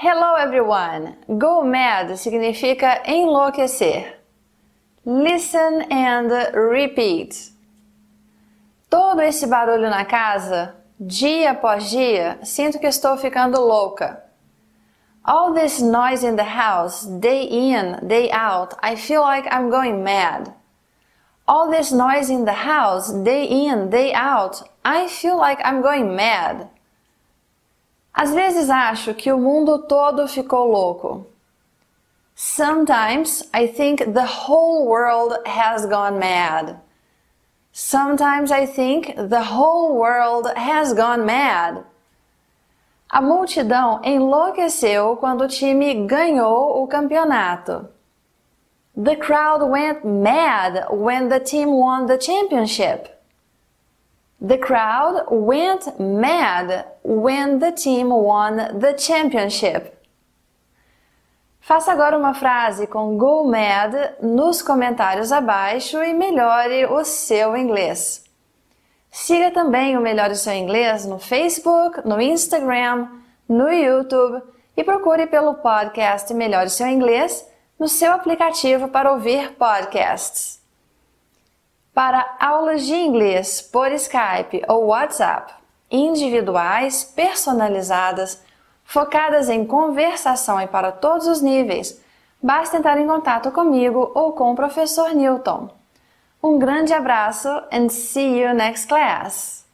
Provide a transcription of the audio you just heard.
Hello everyone! Go mad significa enlouquecer. Listen and repeat. Todo esse barulho na casa, dia após dia, sinto que estou ficando louca. All this noise in the house, day in, day out, I feel like I'm going mad. All this noise in the house, day in, day out, I feel like I'm going mad. Às vezes acho que o mundo todo ficou louco. Sometimes I think the whole world has gone mad. Sometimes I think the whole world has gone mad. A multidão enlouqueceu quando o time ganhou o campeonato. The crowd went mad when the team won the championship. The crowd went mad when the team won the championship. Faça agora uma frase com go mad nos comentários abaixo e melhore o seu inglês. Siga também o Melhore o Seu Inglês no Facebook, no Instagram, no YouTube e procure pelo podcast Melhore o Seu Inglês no seu aplicativo para ouvir podcasts para aulas de inglês por Skype ou WhatsApp, individuais, personalizadas, focadas em conversação e para todos os níveis, basta entrar em contato comigo ou com o professor Newton. Um grande abraço and see you next class!